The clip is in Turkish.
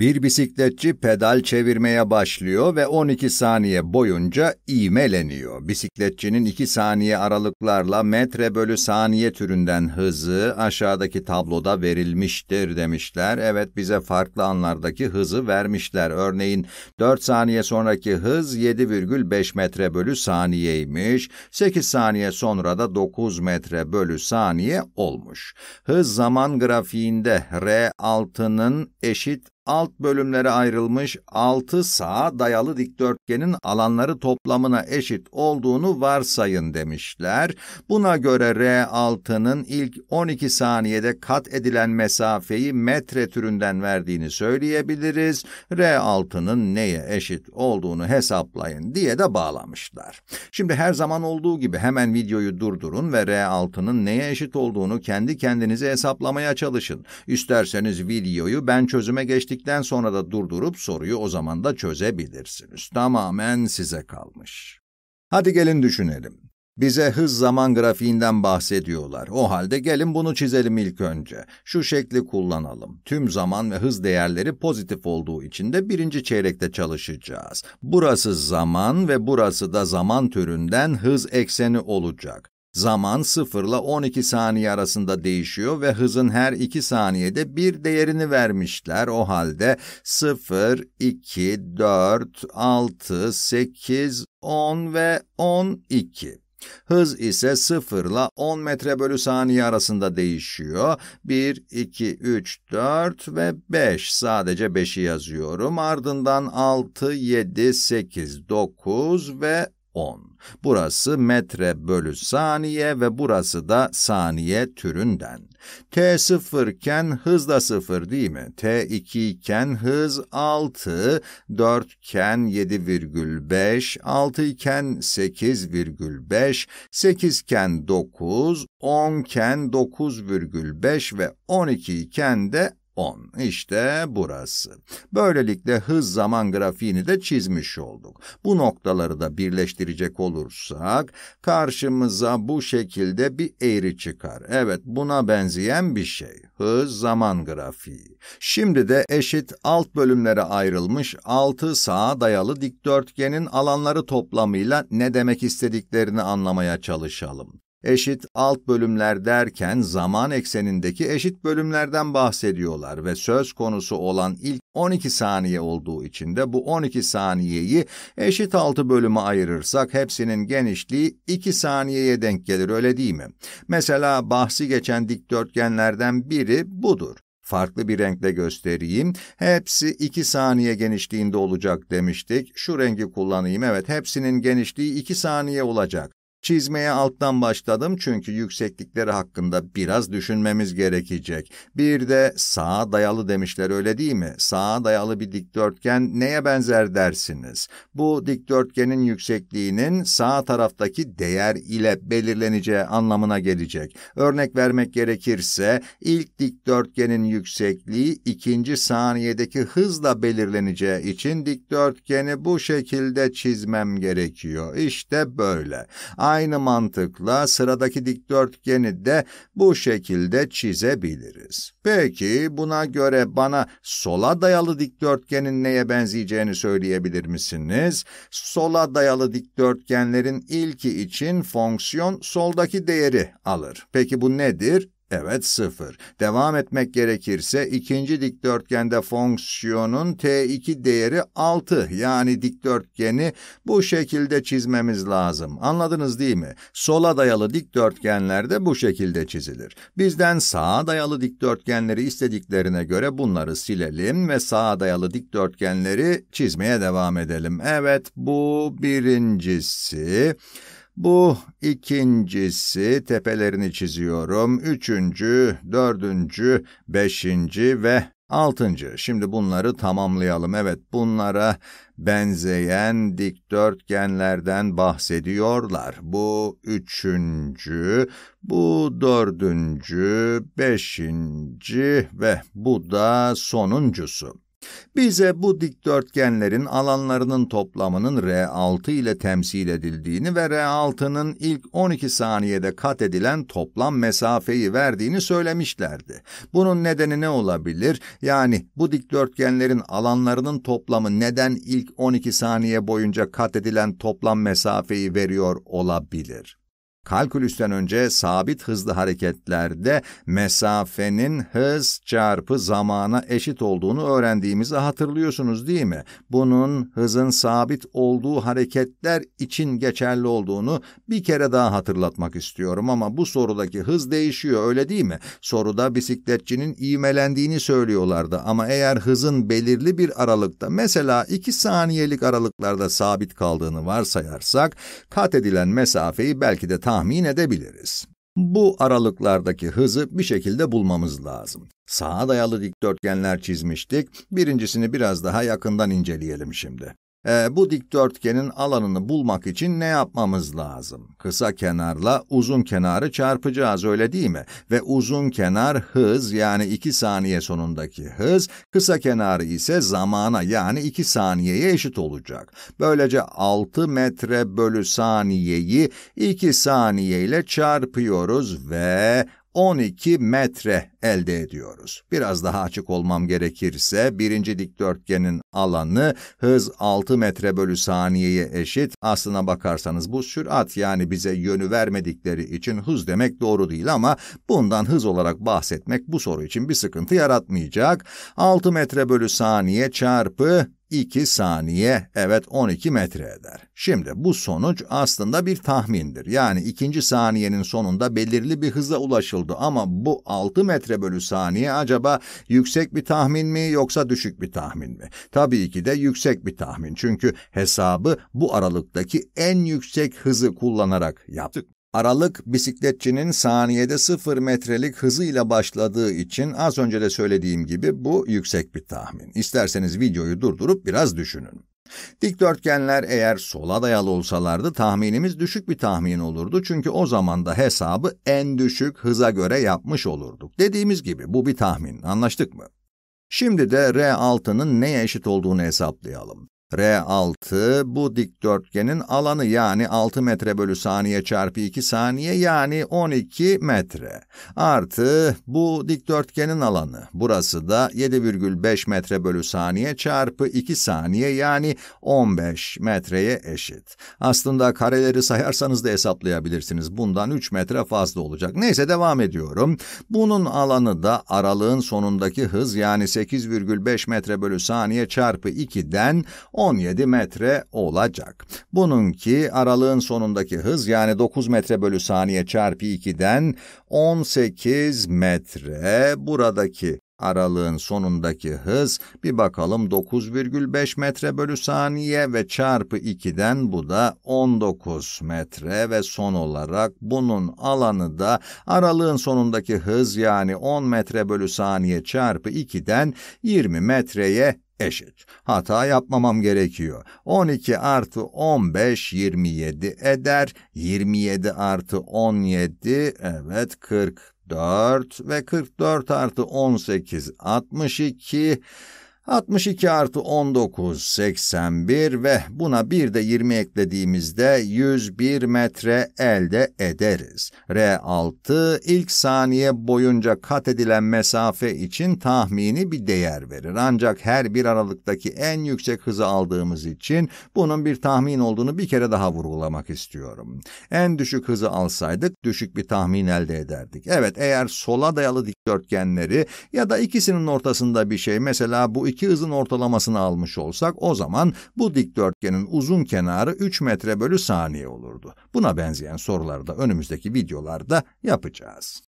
Bir bisikletçi pedal çevirmeye başlıyor ve 12 saniye boyunca iğmeleniyor. Bisikletçinin 2 saniye aralıklarla metre bölü saniye türünden hızı aşağıdaki tabloda verilmiştir demişler. Evet bize farklı anlardaki hızı vermişler. Örneğin 4 saniye sonraki hız 7,5 metre bölü saniyeymiş. 8 saniye sonra da 9 metre bölü saniye olmuş. Hız zaman grafiğinde R6'nın eşit alt bölümlere ayrılmış 6 sağa dayalı dikdörtgenin alanları toplamına eşit olduğunu varsayın demişler. Buna göre R6'nın ilk 12 saniyede kat edilen mesafeyi metre türünden verdiğini söyleyebiliriz. R6'nın neye eşit olduğunu hesaplayın diye de bağlamışlar. Şimdi her zaman olduğu gibi hemen videoyu durdurun ve R6'nın neye eşit olduğunu kendi kendinize hesaplamaya çalışın. İsterseniz videoyu ben çözüme geçtik bitirdikten sonra da durdurup soruyu o zaman da çözebilirsiniz. Tamamen size kalmış. Hadi gelin düşünelim. Bize hız zaman grafiğinden bahsediyorlar. O halde gelin bunu çizelim ilk önce. Şu şekli kullanalım. Tüm zaman ve hız değerleri pozitif olduğu için de birinci çeyrekte çalışacağız. Burası zaman ve burası da zaman türünden hız ekseni olacak. Zaman 0 ile 12 saniye arasında değişiyor ve hızın her 2 saniyede bir değerini vermişler. O halde 0, 2, 4, 6, 8, 10 ve 12. Hız ise 0 ile 10 metre bölü saniye arasında değişiyor. 1, 2, 3, 4 ve 5 sadece 5'i yazıyorum. Ardından 6, 7, 8, 9 ve 10. Burası metre bölü saniye ve burası da saniye türünden. T0 iken hız da 0 değil mi? T2 iken hız 6, 4 iken 7,5, 6 iken 8,5, 8 iken 9, 10 iken 9,5 ve 12 iken de 10. İşte burası. Böylelikle hız zaman grafiğini de çizmiş olduk. Bu noktaları da birleştirecek olursak karşımıza bu şekilde bir eğri çıkar. Evet buna benzeyen bir şey. Hız zaman grafiği. Şimdi de eşit alt bölümlere ayrılmış 6 sağa dayalı dikdörtgenin alanları toplamıyla ne demek istediklerini anlamaya çalışalım eşit alt bölümler derken zaman eksenindeki eşit bölümlerden bahsediyorlar ve söz konusu olan ilk 12 saniye olduğu için de bu 12 saniyeyi eşit altı bölüme ayırırsak hepsinin genişliği 2 saniyeye denk gelir öyle değil mi? Mesela bahsi geçen dikdörtgenlerden biri budur. Farklı bir renkle göstereyim. Hepsi 2 saniye genişliğinde olacak demiştik. Şu rengi kullanayım. Evet, hepsinin genişliği 2 saniye olacak. Çizmeye alttan başladım çünkü yükseklikleri hakkında biraz düşünmemiz gerekecek. Bir de sağa dayalı demişler öyle değil mi? Sağa dayalı bir dikdörtgen neye benzer dersiniz? Bu dikdörtgenin yüksekliğinin sağ taraftaki değer ile belirleneceği anlamına gelecek. Örnek vermek gerekirse ilk dikdörtgenin yüksekliği ikinci saniyedeki hızla belirleneceği için dikdörtgeni bu şekilde çizmem gerekiyor. İşte böyle aynı mantıkla sıradaki dikdörtgeni de bu şekilde çizebiliriz. Peki buna göre bana sola dayalı dikdörtgenin neye benzeyeceğini söyleyebilir misiniz? Sola dayalı dikdörtgenlerin ilki için fonksiyon soldaki değeri alır. Peki bu nedir? Evet sıfır. Devam etmek gerekirse ikinci dikdörtgende fonksiyonun t2 değeri 6 yani dikdörtgeni bu şekilde çizmemiz lazım. Anladınız değil mi? Sola dayalı dikdörtgenler de bu şekilde çizilir. Bizden sağa dayalı dikdörtgenleri istediklerine göre bunları silelim ve sağa dayalı dikdörtgenleri çizmeye devam edelim. Evet bu birincisi. Bu ikincisi tepelerini çiziyorum. Üçüncü, dördüncü, beşinci ve altıncı. Şimdi bunları tamamlayalım. Evet bunlara benzeyen dikdörtgenlerden bahsediyorlar. Bu üçüncü, bu dördüncü, beşinci ve bu da sonuncusu. Bize bu dikdörtgenlerin alanlarının toplamının R6 ile temsil edildiğini ve R6'nın ilk 12 saniyede kat edilen toplam mesafeyi verdiğini söylemişlerdi. Bunun nedeni ne olabilir? Yani bu dikdörtgenlerin alanlarının toplamı neden ilk 12 saniye boyunca kat edilen toplam mesafeyi veriyor olabilir? Kalkülüsten önce sabit hızlı hareketlerde mesafenin hız çarpı zamana eşit olduğunu öğrendiğimizi hatırlıyorsunuz değil mi? Bunun hızın sabit olduğu hareketler için geçerli olduğunu bir kere daha hatırlatmak istiyorum ama bu sorudaki hız değişiyor öyle değil mi? Soruda bisikletçinin ivmelendiğini söylüyorlardı ama eğer hızın belirli bir aralıkta mesela 2 saniyelik aralıklarda sabit kaldığını varsayarsak kat edilen mesafeyi belki de tahmin edebiliriz. Bu aralıklardaki hızı bir şekilde bulmamız lazım. Sağa dayalı dikdörtgenler çizmiştik. Birincisini biraz daha yakından inceleyelim şimdi. E, bu dikdörtgenin alanını bulmak için ne yapmamız lazım? Kısa kenarla uzun kenarı çarpacağız öyle değil mi? Ve uzun kenar hız yani 2 saniye sonundaki hız, kısa kenarı ise zamana yani 2 saniyeye eşit olacak. Böylece 6 metre bölü saniyeyi 2 saniye ile çarpıyoruz ve 12 metre elde ediyoruz. Biraz daha açık olmam gerekirse birinci dikdörtgenin alanı hız 6 metre bölü saniyeye eşit. Aslına bakarsanız bu sürat yani bize yönü vermedikleri için hız demek doğru değil ama bundan hız olarak bahsetmek bu soru için bir sıkıntı yaratmayacak. 6 metre bölü saniye çarpı 2 saniye, evet 12 metre eder. Şimdi bu sonuç aslında bir tahmindir. Yani ikinci saniyenin sonunda belirli bir hıza ulaşıldı ama bu 6 metre bölü saniye acaba yüksek bir tahmin mi yoksa düşük bir tahmin mi? Tabii ki de yüksek bir tahmin çünkü hesabı bu aralıktaki en yüksek hızı kullanarak yaptık. Aralık bisikletçinin saniyede 0 metrelik hızıyla başladığı için az önce de söylediğim gibi bu yüksek bir tahmin. İsterseniz videoyu durdurup biraz düşünün. Dikdörtgenler eğer sola dayalı olsalardı tahminimiz düşük bir tahmin olurdu çünkü o zaman da hesabı en düşük hıza göre yapmış olurduk. Dediğimiz gibi bu bir tahmin anlaştık mı? Şimdi de R6'nın neye eşit olduğunu hesaplayalım. R6 bu dikdörtgenin alanı yani 6 metre bölü saniye çarpı 2 saniye yani 12 metre. Artı bu dikdörtgenin alanı. Burası da 7,5 metre bölü saniye çarpı 2 saniye yani 15 metreye eşit. Aslında kareleri sayarsanız da hesaplayabilirsiniz. Bundan 3 metre fazla olacak. Neyse devam ediyorum. Bunun alanı da aralığın sonundaki hız yani 8,5 metre bölü saniye çarpı 2'den 17 metre olacak. Bununki aralığın sonundaki hız yani 9 metre bölü saniye çarpı 2'den 18 metre. Buradaki aralığın sonundaki hız bir bakalım 9,5 metre bölü saniye ve çarpı 2'den bu da 19 metre ve son olarak bunun alanı da aralığın sonundaki hız yani 10 metre bölü saniye çarpı 2'den 20 metreye eşit. Hata yapmamam gerekiyor. 12 artı 15 27 eder. 27 artı 17 evet 44 ve 44 artı 18 62 62 artı 19, 81 ve buna bir de 20 eklediğimizde 101 metre elde ederiz. R6 ilk saniye boyunca kat edilen mesafe için tahmini bir değer verir. Ancak her bir aralıktaki en yüksek hızı aldığımız için bunun bir tahmin olduğunu bir kere daha vurgulamak istiyorum. En düşük hızı alsaydık düşük bir tahmin elde ederdik. Evet eğer sola dayalı dikdörtgenleri ya da ikisinin ortasında bir şey mesela bu iki hızın ortalamasını almış olsak o zaman bu dikdörtgenin uzun kenarı 3 metre bölü saniye olurdu. Buna benzeyen soruları da önümüzdeki videolarda yapacağız.